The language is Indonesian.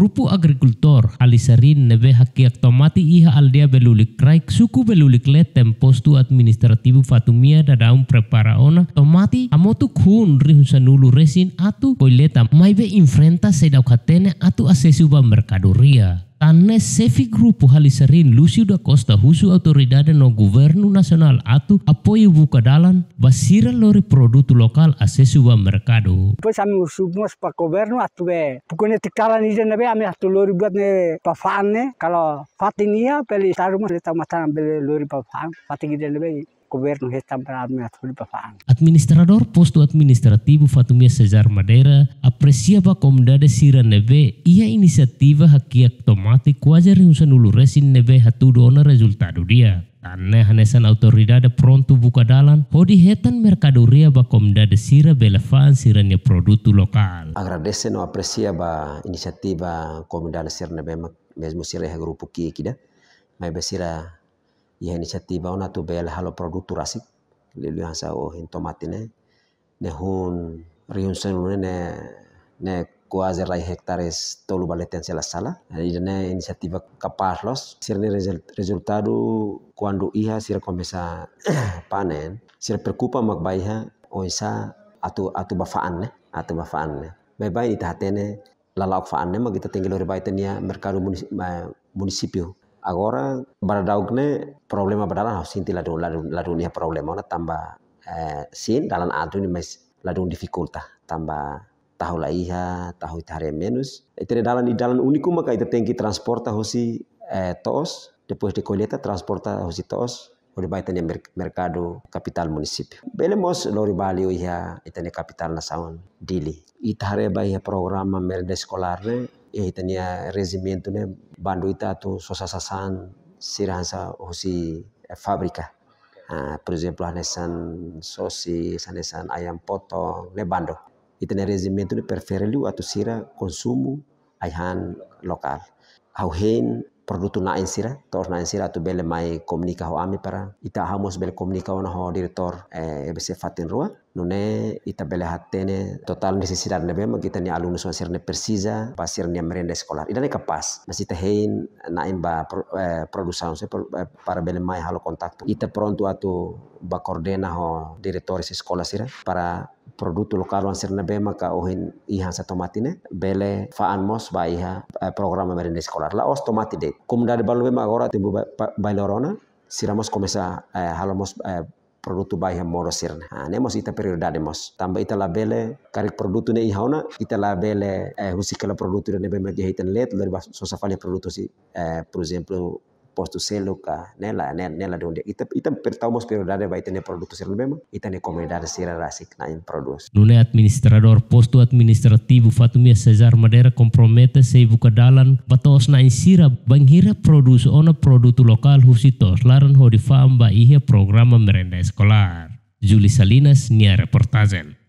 Grupo agricultor alisarin nebe haki tomati iha aldea belulik raik suku belulik le tempostu administrativu fatumia dadaun preparaona tomati amotu kun rihusanulu resin atu koileta maibe infrenta sedau katene atu asesuba mercadoria. Tá sefi grupo realizarin Lucio da Costa husu autoridade no governo nacional ato apoio dalan, basira lori produtu lokal asesu wa mercado. Pois ami mim submos para governo atu é tikala ni ide nabe ami atu lori buat ne pa fane kalau fatinia peli tarumas letak matan be lori pafan fatigi ide nabe governo restaurado na me aturi Administrador posto administrativo Fatumia Cesar Madeira apreciava como dada sira neve ia iniciativa haki automatic quase reunsan ulu resin neve tudo o resultado dia. Tanne hanesan autoridade pronto buka dalan, hodi hetan mercadoria ba komda de sira belefan siranya produto lokal. Agradece no aprecia ba iniciativa komda de sira nebe mesmo sira ya grupo kida. mai besira iya chatiba ona tu bel halo produk tu rasik lelu hasa o oh, hin tomatine ne hun riun senune ne ne kuazer rai hektares tolu baleten sela sala ne inisiativa sir sirne resultado kuandu iha sir komesa panen sir perkupa magbaiha oisa oh, atu atu bafaan ne atu bafaan ne bai bai itahatene lalaok faan ne magita tinggal ribaitenia merkaru eh, munisipio. Agora baradaukne problema badalan hau sinti ladun ladun ladun ia problema ona tamba eh, sin dalam adu ni mas ladun dificulta tamba tahu laiha tahu itare menus itere dalam di dalam uniku maka ite tengki transporta hosi eh, toos depois de colheita transporta hosi toos ori ba merkado kapital capital Bele belemos lori balio iha kapital e capital saun dili itare ba iha programa merde skolarne e itania itu ne bandu itu tu sosasasan siransa hosi fabrika uh, por exemplo hanesan sosis hanesan ayam potong nih bando itania rezim itu nih liu atau sira konsumu ayahan lokal au produtu na ensira sira na ensira tu to bele mai komunika ho ami para ita hamos bele komunika ona ho direktor e eh, bese fatin rua nune ita bele hatene total necesidad nebe ma kita ni alumni masir ne precisa pasir ne merenda sekolah ida ne kapas masih tehein na in ba eh, se eh, para bele mai halo kontak ita pronto atu ba koordena ho direktor sekolah sira para produto local wan sirna be maka ohin iha sa tomatine bele faan mos ba iha e, program merenda escolar la os tomati de dari balu be agora timbu bailorona siramos komesa e, halamos eh, produto morosirna moro sirna. Ha, nemos ita periodade mos. Tamba ita bele karik produto ne ihauna, ita bele eh, husikala produto ne bema gehitan let, lerba sosafale produto si, eh, por exemplo, posto seloka nela nela nela donde ita ita pertamos periodade ada tene produto ser memang. ita ne komedar sira rasik na yang produs Lule administrador posto administratif Fatumia Cesar madera kompromete se buka dalan batos na yang sira banghira produs ona produk lokal husitos laran ho di famba program programa sekolah. escolar Juli Salinas nia Reportazen.